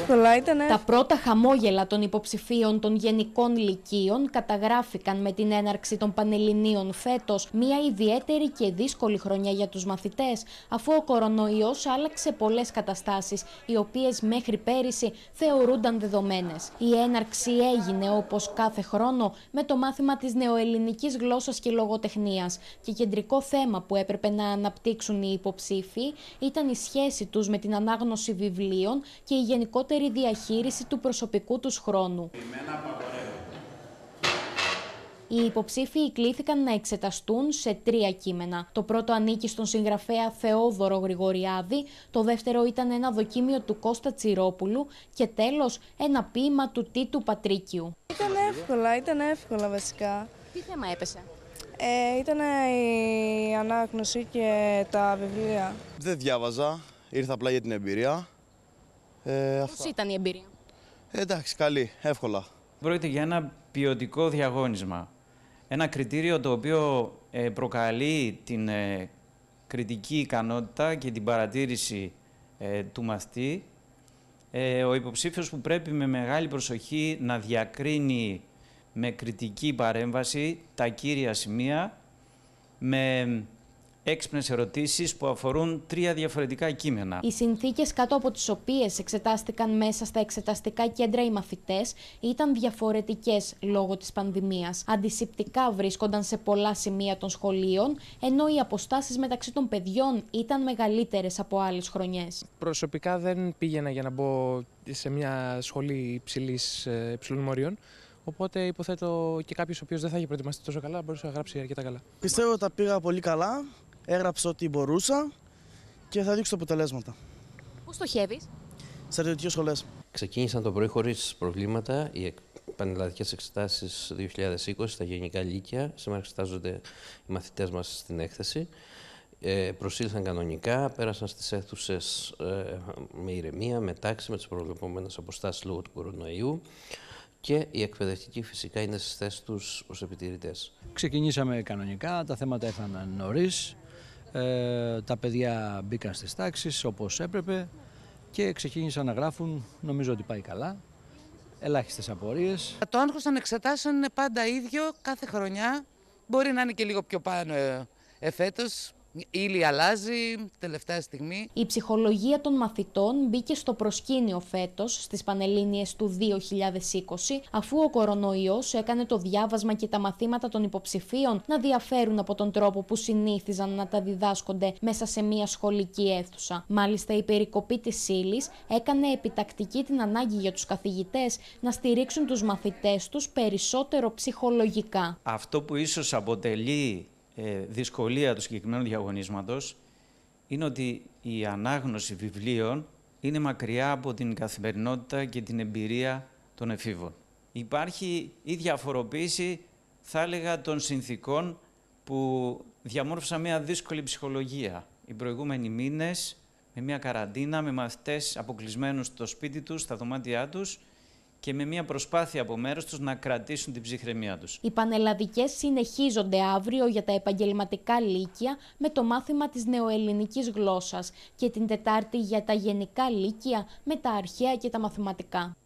Ε. Τα πρώτα χαμόγελα των υποψηφίων των γενικών λυκείων καταγράφηκαν με την έναρξη των Πανελληνίων φέτος, μια ιδιαίτερη και δύσκολη χρονιά για τους μαθητές, αφού ο κορονοϊός άλλαξε πολλές καταστάσεις, οι οποίες μέχρι πέρυσι θεωρούνταν δεδομένες. Η έναρξη έγινε όπως κάθε χρόνο με το μάθημα της νεοελληνικής γλώσσας και λογοτεχνίας και κεντρικό θέμα που έπρεπε να αναπτύξουν οι υποψήφοι ήταν η σχέση τους με την ανάγνωση βιβλίων και η γενικότερη ανώτερη διαχείριση του προσωπικού τους χρόνου. Οι υποψήφοι κλήθηκαν να εξεταστούν σε τρία κείμενα. Το πρώτο ανήκει στον συγγραφέα Θεόδωρο Γρηγοριάδη, το δεύτερο ήταν ένα δοκίμιο του Κώστα Τσιρόπουλου και τέλος ένα ποίημα του Τίτου Πατρίκιου. Ήταν εύκολα, ήταν εύκολα βασικά. Τι θέμα έπεσε. Ε, ήταν η ανάγνωση και τα βιβλία. Δεν διάβαζα, ήρθα απλά για την εμπειρία. Ε, Πώς ήταν η εμπειρία? Ε, εντάξει, καλή, εύκολα. Πρόκειται για ένα ποιοτικό διαγώνισμα. Ένα κριτήριο το οποίο ε, προκαλεί την ε, κριτική ικανότητα και την παρατήρηση ε, του μαθητή. Ο υποψήφιος που πρέπει με μεγάλη προσοχή να διακρίνει με κριτική παρέμβαση τα κύρια σημεία, με έξυπνες ερωτήσεις που αφορούν τρία διαφορετικά κείμενα. Οι συνθήκες κάτω από τις οποίες εξετάστηκαν μέσα στα εξεταστικά κέντρα οι μαθητές ήταν διαφορετικές λόγω της πανδημίας. Αντισηπτικά βρίσκονταν σε πολλά σημεία των σχολείων, ενώ οι αποστάσεις μεταξύ των παιδιών ήταν μεγαλύτερες από άλλες χρονιές. Προσωπικά δεν πήγαινα για να μπω σε μια σχολή υψηλής, ε, υψηλών μορίων. Οπότε υποθέτω και κάποιος ο οποίος δεν θα είχε προετοιμαστεί τόσο καλά μπορούσε να γράψει αρκετά καλά. Πιστεύω ότι τα πήγα πολύ καλά έγραψα ό,τι μπορούσα και θα δείξω τα αποτελέσματα. Πού στοχεύεις, Στρατιωτικέ σχολές. Ξεκίνησαν το πρωί χωρίς προβλήματα. Οι πανελλαδικές εξετάσεις 2020 στα Γενικά Λύκεια. Σήμερα εξετάζονται οι μαθητές μας στην έκθεση. Ε, προσήλθαν κανονικά, πέρασαν στις αίθουσες ε, με ηρεμία, με τάξη, με τις προβλεπόμενες αποστάσεις λόγω του κορονοϊού και οι εκπαιδευτικοί φυσικά είναι στις θέσεις τους ως επιτηρητές. Ξεκινήσαμε κανονικά, τα θέματα έφταναν νωρίς. Ε, τα παιδιά μπήκαν στις τάξεις όπως έπρεπε και ξεκίνησαν να γράφουν. Νομίζω ότι πάει καλά. Ελάχιστες απορίες. Το άγχος των εξετάσεων είναι πάντα ίδιο κάθε χρονιά. Μπορεί να είναι και λίγο πιο πάνω ε, εφέτος, ύλη αλλάζει τελευταία στιγμή. Η ψυχολογία των μαθητών μπήκε στο προσκήνιο φέτος στις Πανελλήνιες του 2020 αφού ο κορονοϊός έκανε το διάβασμα και τα μαθήματα των υποψηφίων να διαφέρουν από τον τρόπο που συνήθιζαν να τα διδάσκονται μέσα σε μια σχολική αίθουσα. Μάλιστα η περικοπή της ύλης έκανε επιτακτική την ανάγκη για τους καθηγητές να στηρίξουν τους μαθητές τους περισσότερο ψυχολογικά. Αυτό που ίσως αποτελεί ε, δυσκολία του συγκεκριμένου διαγωνίσματος είναι ότι η ανάγνωση βιβλίων είναι μακριά από την καθημερινότητα και την εμπειρία των εφήβων. Υπάρχει η διαφοροποίηση, θα έλεγα, των συνθήκων που διαμόρφωσαν μια δύσκολη ψυχολογία. Οι προηγούμενοι μήνες, με μια καραντίνα, με μαθητές αποκλεισμένους στο σπίτι τους, στα δωμάτια τους, και με μια προσπάθεια από μέρος τους να κρατήσουν την ψυχραιμία τους. Οι πανελλαδικές συνεχίζονται αύριο για τα επαγγελματικά λύκεια με το μάθημα της νεοελληνικής γλώσσας και την Τετάρτη για τα γενικά λύκεια με τα αρχαία και τα μαθηματικά.